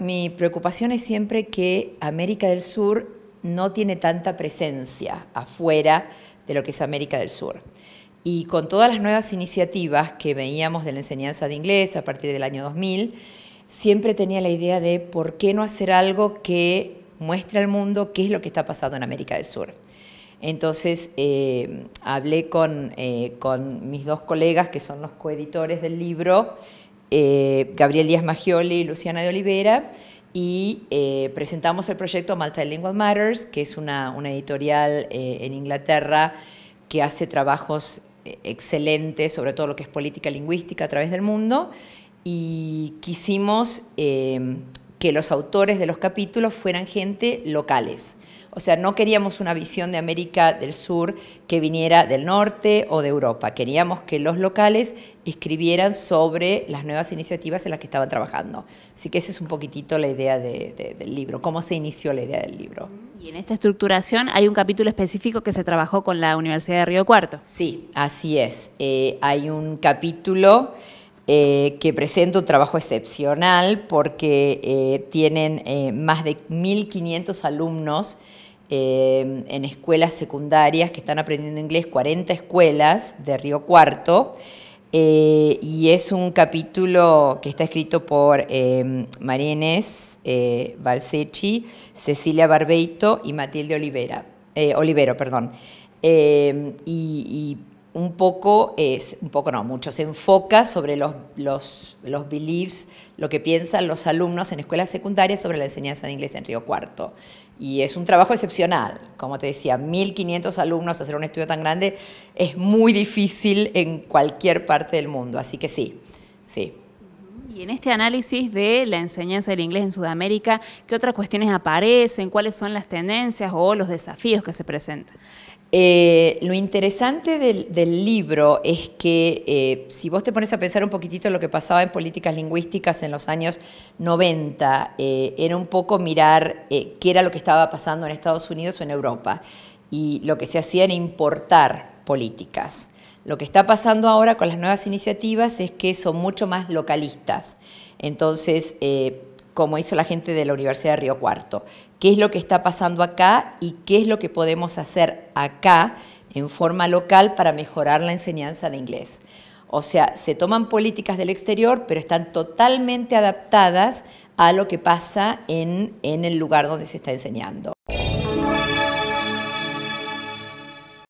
mi preocupación es siempre que América del Sur no tiene tanta presencia afuera de lo que es América del Sur. Y con todas las nuevas iniciativas que veíamos de la enseñanza de inglés a partir del año 2000, siempre tenía la idea de por qué no hacer algo que muestre al mundo qué es lo que está pasando en América del Sur. Entonces eh, hablé con, eh, con mis dos colegas, que son los coeditores del libro, eh, Gabriel Díaz Magioli, y Luciana de Olivera, y eh, presentamos el proyecto Multilingual Matters, que es una, editorial eh, en Inglaterra que hace trabajos excelentes sobre todo lo que es política lingüística a través del mundo, y quisimos que los autores de los capítulos fueran gente locales. O sea, no queríamos una visión de América del Sur que viniera del norte o de Europa. Queríamos que los locales escribieran sobre las nuevas iniciativas en las que estaban trabajando. Así que esa es un poquitito la idea del libro, cómo se inició la idea del libro. Y en esta estructuración hay un capítulo específico que se trabajó con la Universidad de Río Cuarto. Sí, así es. Eh, hay un capítulo... Eh, que presenta un trabajo excepcional porque eh, tienen eh, más de 1.500 alumnos en escuelas secundarias que están aprendiendo inglés, 40 escuelas de Río Cuarto. y es un capítulo que está escrito por María Inés Cecilia Barbeito y Matilde Olivera, Olivero. Perdón. y, y, un poco, es, un poco no, mucho, se enfoca sobre los, los, beliefs, lo que piensan los alumnos en escuelas secundarias sobre la enseñanza de inglés en Río Cuarto. Y es un trabajo excepcional, como te decía, 1.500 alumnos, hacer un estudio tan grande es muy difícil en cualquier parte del mundo, así que sí, sí, y en este análisis de la enseñanza del inglés en Sudamérica, ¿qué otras cuestiones aparecen? ¿Cuáles son las tendencias o los desafíos que se presentan? Eh, lo interesante del, libro es que eh, si vos te pones a pensar un poquitito lo que pasaba en políticas lingüísticas en los años 90, eh, era un poco mirar qué era lo que estaba pasando en Estados Unidos o en Europa. Y lo que se hacía era importar políticas. Lo que está pasando ahora con las nuevas iniciativas es que son mucho más localistas. Entonces, eh, como hizo la gente de la Universidad de Río Cuarto, qué es lo que está pasando acá y qué es lo que podemos hacer acá en forma local para mejorar la enseñanza de inglés. O sea, se toman políticas del exterior, pero están totalmente adaptadas a lo que pasa en el lugar donde se está enseñando.